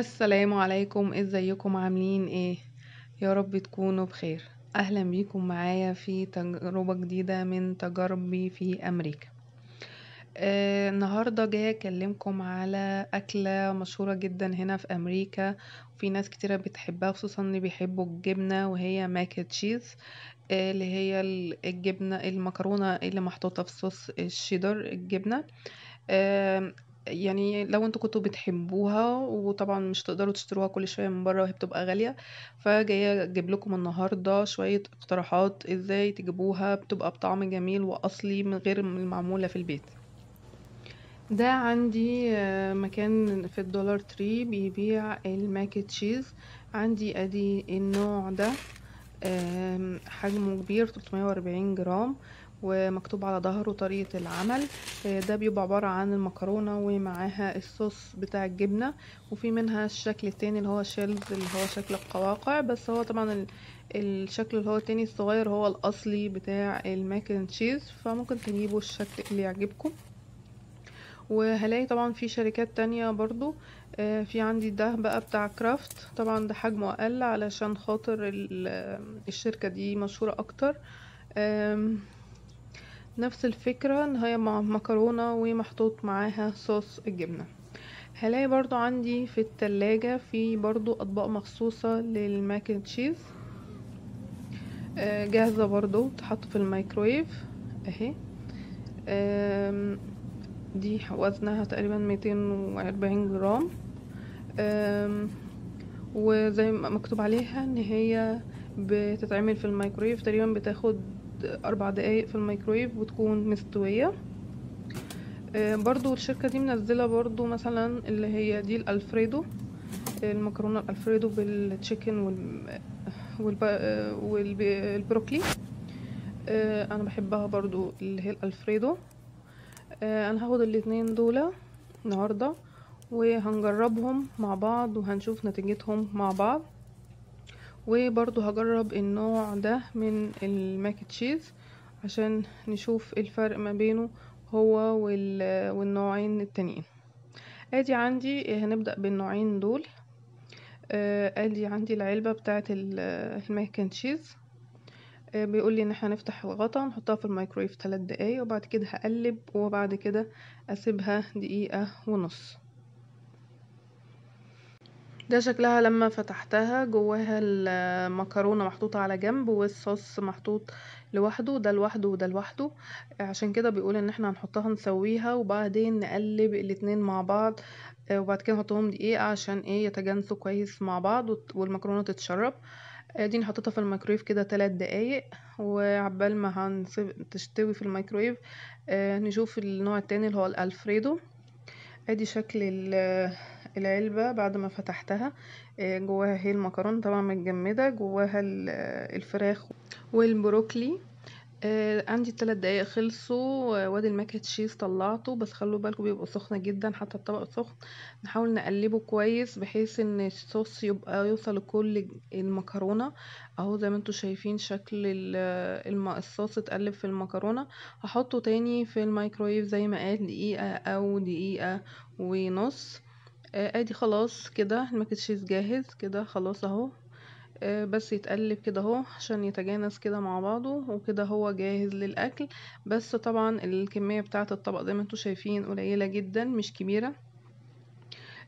السلام عليكم ازيكم عاملين ايه يا رب تكونوا بخير اهلا بيكم معايا في تجربة جديدة من تجاربي في امريكا آه النهاردة جاية أكلمكم على أكلة مشهورة جدا هنا في أمريكا وفي ناس كتيرة بتحبها خصوصا اللي بيحبوا الجبنة وهي ماك تشيز آه اللي هي الجبنة المكرونة اللي محطوطة في صوص الشيدر الجبنة آه يعني لو انتوا كنتوا بتحبوها وطبعًا مش تقدروا تشتروها كل شوية من برّه وهي بتبقى غالية، فجاية أجيب لكم النهارده شوية اقتراحات إزاي تجيبوها بتبقى بطعم جميل وأصلي من غير المعمولة في البيت. ده عندي آه، مكان في الدولار تري بيبيع الماك تشيز عندي أدي النوع ده حجمه كبير 340 جرام ومكتوب على ظهره طريقة العمل آه، ده بيبقى عبارة عن المكرونة ومعاها الصوص بتاع الجبنة وفي منها الشكل التاني اللي هو شيلز اللي هو شكل القواقع بس هو طبعا الشكل اللي هو التاني الصغير هو الأصلي بتاع الماكن تشيز فممكن تجيبوا الشكل اللي يعجبكم وهلاقي طبعا في شركات تانية برضو آه، في عندي ده بقى بتاع كرافت طبعا ده حجمه اقل علشان خاطر الشركة دي مشهورة اكتر نفس الفكرة ان هي مع مكرونة ومحطوط معاها صوص الجبنة هلاقي برضو عندي في التلاجة في برضو اطباق مخصوصة للماك تشيز آه، جاهزة برضو تحط في الميكرويف اهي دي وزنها تقريبا 240 جرام وزي ما مكتوب عليها ان هي بتتعمل في الميكرويف تقريبا بتاخد أربع دقايق في الميكرويف وتكون مستوية آه، برضو الشركة دي منزلة برضو مثلا اللي هي دي الألفريدو المكرونة الألفريدو بالتشيكن وال آه، والبروكلي آه، أنا بحبها برضو اللي هي الألفريدو أنا هاخد الاتنين دول النهاردة وهنجربهم مع بعض وهنشوف نتيجتهم مع بعض وبرضو هجرب النوع ده من الماك تشيز عشان نشوف الفرق ما بينه هو والنوعين التانيين ادي عندي هنبدأ بالنوعين دول آه، ادي عندي العلبة بتاعت الماك اند تشيز آه، بيقول لي ان احنا نفتح الغطا نحطها في الميكرويف 3 دقايق وبعد كده هقلب وبعد كده اسيبها دقيقة ونص ده شكلها لما فتحتها جواها المكرونة محطوطة على جنب والصوص محطوط لوحده ده لوحده وده لوحده عشان كده بيقول ان احنا هنحطها نسويها وبعدين نقلب الاتنين مع بعض آه، وبعد كده نحطهم دقيقة عشان ايه يتجانسوا كويس مع بعض والمكرونة تتشرب آه، دي حطيتها في الميكرويف كده تلات دقايق وعبال ما هنسيب تستوي في الميكرويف آه، نشوف النوع التاني اللي هو الالفريدو ادي شكل العلبة بعد ما فتحتها آه، جواها هي المكرونة طبعا متجمدة جواها الفراخ والبروكلي آه، عندي التلات دقايق خلصوا وادي الماك تشيز طلعته بس خلوا بالكم بيبقوا سخنة جدا حتى الطبق سخن نحاول نقلبه كويس بحيث ان الصوص يبقى يوصل لكل المكرونة اهو زي ما انتم شايفين شكل الصوص اتقلب في المكرونة هحطه تاني في الميكرويف زي ما قال دقيقة او دقيقة ونص آه ادي خلاص كده المكتشيز جاهز كده خلاص اهو آه بس يتقلب كده اهو عشان يتجانس كده مع بعضه وكده هو جاهز للاكل بس طبعا الكميه بتاعه الطبق زي ما انتم شايفين قليله جدا مش كبيره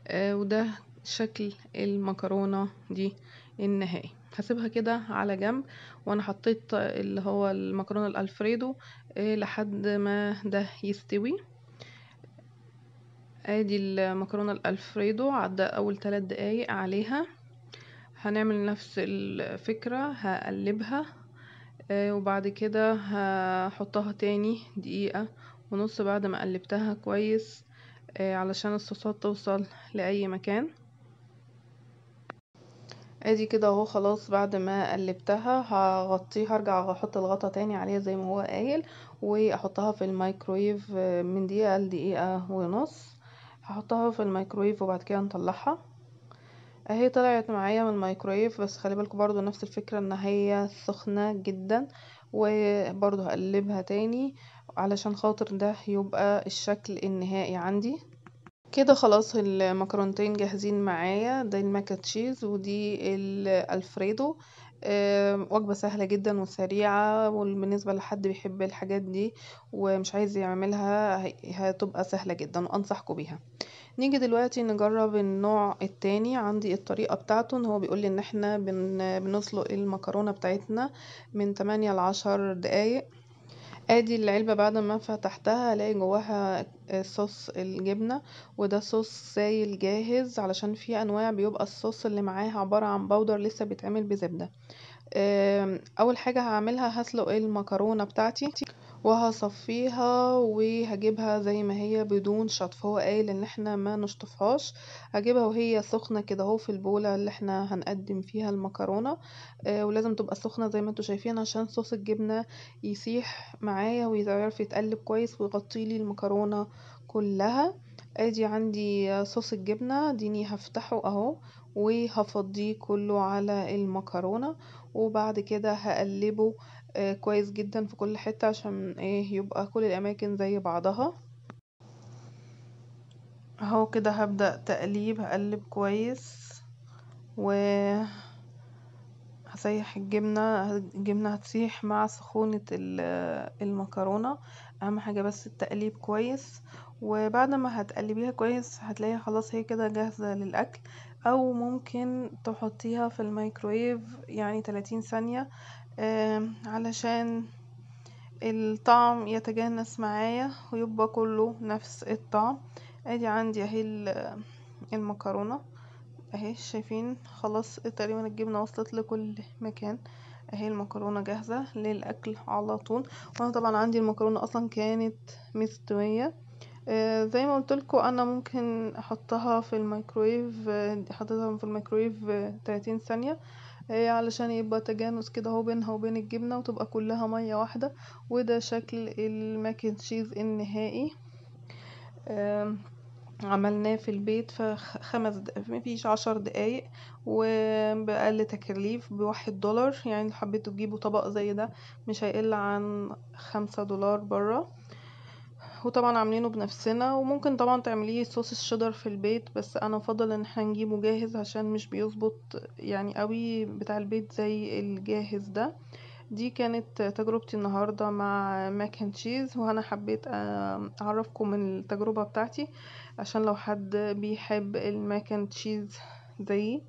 آه وده شكل المكرونه دي النهائي هسيبها كده على جنب وانا حطيت اللي هو المكرونه الالفريدو آه، لحد ما ده يستوي ادي المكرونة الالفريدو عدى اول ثلاث دقايق عليها هنعمل نفس الفكرة هقلبها آه، وبعد كده هحطها تاني دقيقة ونص بعد ما قلبتها كويس آه، علشان الصوصات توصل لأي مكان ادي كده اهو خلاص بعد ما قلبتها هغطيها هرجع احط الغطا تاني عليها زي ما هو قايل واحطها في الميكرويف آه، من دقيقة لدقيقة ونص هحطها في الميكرويف وبعد كده نطلعها اهي طلعت معايا من الميكرويف بس خلي بالكوا برضو نفس الفكرة ان هي سخنة جدا وبرضو هقلبها تاني علشان خاطر ده يبقى الشكل النهائي عندي كده خلاص المكرونتين جاهزين معايا ده الماكا تشيز ودي الالفريدو وجبة سهلة جدا وسريعة وبالنسبة لحد بيحب الحاجات دي ومش عايز يعملها هتبقى سهلة جدا وأنصحكوا بيها نيجي دلوقتي نجرب النوع التاني عندي الطريقة بتاعته ان هو بيقولي ان احنا بنسلق المكرونة بتاعتنا من تمانية 10 دقايق ادي العلبة بعد ما فتحتها الاقي جواها صوص الجبنة وده صوص سايل جاهز علشان في انواع بيبقى الصوص اللي معاها عبارة عن بودر لسه بيتعمل بزبدة اول حاجة هعملها هسلق المكرونة بتاعتي وهصفيها وهجيبها زي ما هي بدون شطف هو قايل ان احنا ما نشطفهاش هجيبها وهي سخنة كده اهو في البولة اللي احنا هنقدم فيها المكرونة آه ولازم تبقى سخنة زي ما انتوا شايفين عشان صوص الجبنة يسيح معايا ويعرف يتقلب كويس ويغطيلي المكرونة كلها ادي عندي صوص الجبنة ديني هفتحه اهو وهفضيه كله على المكرونة وبعد كده هقلبه آه، كويس جدا في كل حتة عشان ايه يبقى كل الأماكن زي بعضها اهو كده هبدأ تقليب هقلب كويس و هسيح الجبنة الجبنة هتسيح مع سخونة المكرونة اهم حاجة بس التقليب كويس وبعد ما هتقلبيها كويس هتلاقيها خلاص هي كده جاهزة للأكل أو ممكن تحطيها في الميكرويف يعني تلاتين ثانية علشان الطعم يتجانس معايا ويبقى كله نفس الطعم ادي عندي اهي المكرونة اهي شايفين خلاص تقريبا الجبنة وصلت لكل مكان اهي المكرونة جاهزة للأكل على طول وانا طبعا عندي المكرونة اصلا كانت مستوية آه، زي ما قلت لكم انا ممكن احطها في الميكرويف آه، حطيتها في الميكرويف آه، تلاتين ثانيه علشان يبقى تجانس كده هو بينها وبين الجبنه وتبقى كلها ميه واحده وده شكل الماكن تشيز النهائي عملناه في البيت في خمس دقايق مفيش عشر دقايق وبأقل تكاليف بواحد دولار يعني لو حبيتوا تجيبوا طبق زي ده مش هيقل عن خمسة دولار برا وطبعا عاملينه بنفسنا وممكن طبعا تعمليه صوص الشيدر في البيت بس انا افضل ان احنا نجيبه جاهز عشان مش بيظبط يعني قوي بتاع البيت زي الجاهز ده دي كانت تجربتي النهاردة مع ماك اند تشيز وانا حبيت اعرفكم التجربة بتاعتي عشان لو حد بيحب الماك اند تشيز زيي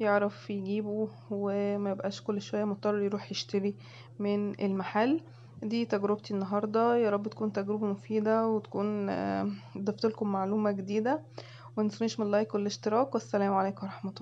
يعرف يجيبه وما يبقاش كل شوية مضطر يروح يشتري من المحل دي تجربتي النهاردة يا رب تكون تجربة مفيدة وتكون آه، لكم معلومة جديدة ومتنسونيش من اللايك والاشتراك والسلام عليكم ورحمة الله